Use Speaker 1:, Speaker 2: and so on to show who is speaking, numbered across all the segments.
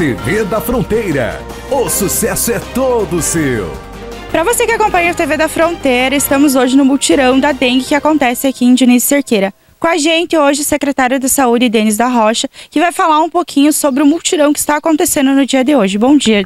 Speaker 1: TV da Fronteira. O sucesso é todo seu.
Speaker 2: Para você que acompanha a TV da Fronteira, estamos hoje no multirão da dengue que acontece aqui em Diniz Cerqueira. Com a gente hoje o secretário da Saúde, Denis da Rocha, que vai falar um pouquinho sobre o multirão que está acontecendo no dia de hoje. Bom dia.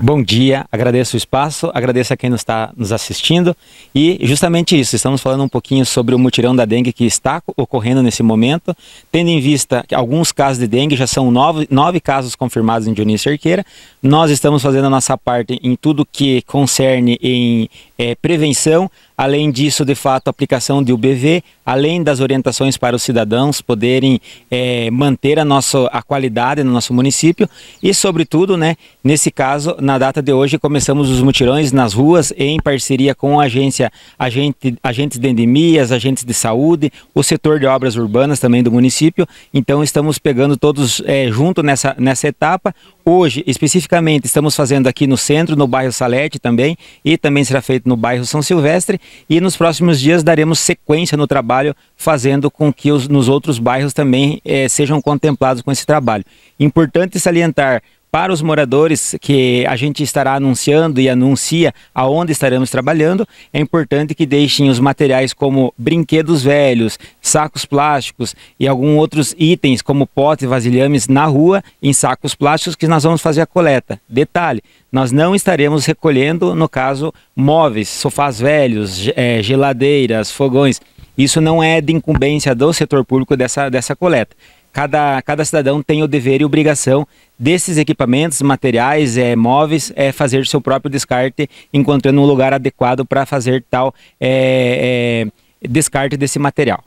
Speaker 1: Bom dia, agradeço o espaço, agradeço a quem nos está nos assistindo e justamente isso, estamos falando um pouquinho sobre o mutirão da dengue que está ocorrendo nesse momento, tendo em vista que alguns casos de dengue já são nove, nove casos confirmados em Dionísio Cerqueira, nós estamos fazendo a nossa parte em tudo que concerne em é, prevenção, Além disso, de fato, a aplicação de UBV, além das orientações para os cidadãos poderem é, manter a, nossa, a qualidade no nosso município e, sobretudo, né, nesse caso, na data de hoje, começamos os mutirões nas ruas em parceria com a agência, agente, agentes de endemias, agentes de saúde, o setor de obras urbanas também do município. Então, estamos pegando todos é, junto nessa, nessa etapa. Hoje, especificamente, estamos fazendo aqui no centro, no bairro Salete também, e também será feito no bairro São Silvestre e nos próximos dias daremos sequência no trabalho, fazendo com que os, nos outros bairros também eh, sejam contemplados com esse trabalho. Importante salientar para os moradores que a gente estará anunciando e anuncia aonde estaremos trabalhando, é importante que deixem os materiais como brinquedos velhos, sacos plásticos e alguns outros itens como potes e vasilhames na rua em sacos plásticos que nós vamos fazer a coleta. Detalhe, nós não estaremos recolhendo, no caso, móveis, sofás velhos, é, geladeiras, fogões. Isso não é de incumbência do setor público dessa, dessa coleta cada, cada cidadão tem o dever e obrigação desses equipamentos, materiais, é, móveis, é fazer seu próprio descarte, encontrando um lugar adequado para fazer tal é, é, descarte desse material.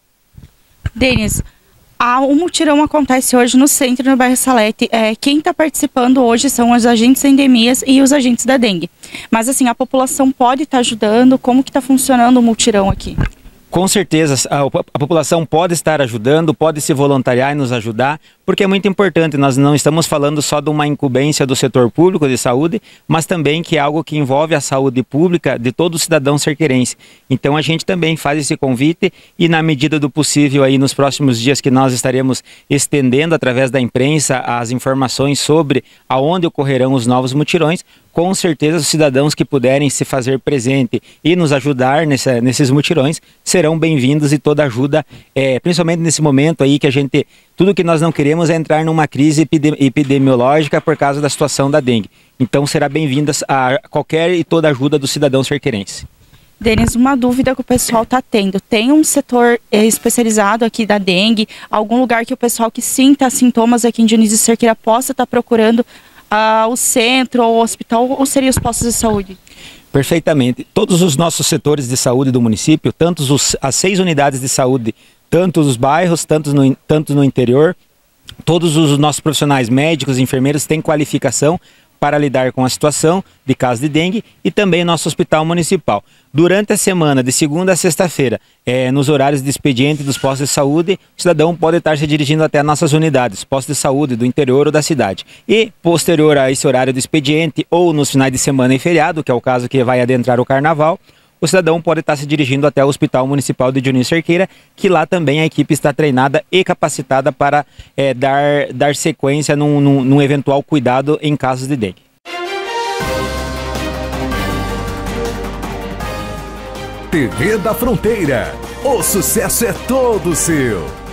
Speaker 2: Denis, o mutirão acontece hoje no centro, no bairro Salete. É, quem está participando hoje são os agentes da endemias e os agentes da dengue. Mas assim, a população pode estar tá ajudando? Como que está funcionando o mutirão aqui?
Speaker 1: com certeza a, a, população pode estar ajudando, pode se voluntariar e nos ajudar, porque é muito importante. Nós não estamos falando só de uma incumbência do setor público de saúde, mas também que é algo que envolve a saúde pública de todo cidadão cerqueirense. Então a gente também faz esse convite e na medida do possível aí nos próximos dias que nós estaremos estendendo através da imprensa as informações sobre aonde ocorrerão os novos mutirões, com certeza os cidadãos que puderem se fazer presente e nos ajudar nessa, nesses mutirões serão bem-vindos e toda ajuda, é, principalmente nesse momento aí que a gente, tudo que nós não queremos é entrar numa crise epidem epidemiológica por causa da situação da dengue. Então será bem-vinda a qualquer e toda ajuda do cidadão cerqueirense.
Speaker 2: Denis, uma dúvida que o pessoal está tendo. Tem um setor eh, especializado aqui da dengue? Algum lugar que o pessoal que sinta sintomas aqui em Dionísio Cerqueira possa estar tá procurando ao centro, ao hospital, ou seriam os postos de saúde?
Speaker 1: Perfeitamente. Todos os nossos setores de saúde do município, tanto os, as seis unidades de saúde, tanto os bairros, tanto no, tanto no interior, todos os nossos profissionais médicos, enfermeiros têm qualificação para lidar com a situação de caso de dengue e também nosso hospital municipal. Durante a semana, de segunda a sexta-feira, é, nos horários de expediente dos postos de saúde, o cidadão pode estar se dirigindo até nossas unidades, postos de saúde do interior ou da cidade. E, posterior a esse horário de expediente ou nos finais de semana e feriado, que é o caso que vai adentrar o carnaval, o cidadão pode estar se dirigindo até o Hospital Municipal de Dionísio Cerqueira, que lá também a equipe está treinada e capacitada para é, dar, dar sequência num, num, num eventual cuidado em casos de dengue. TV da Fronteira. O sucesso é todo seu.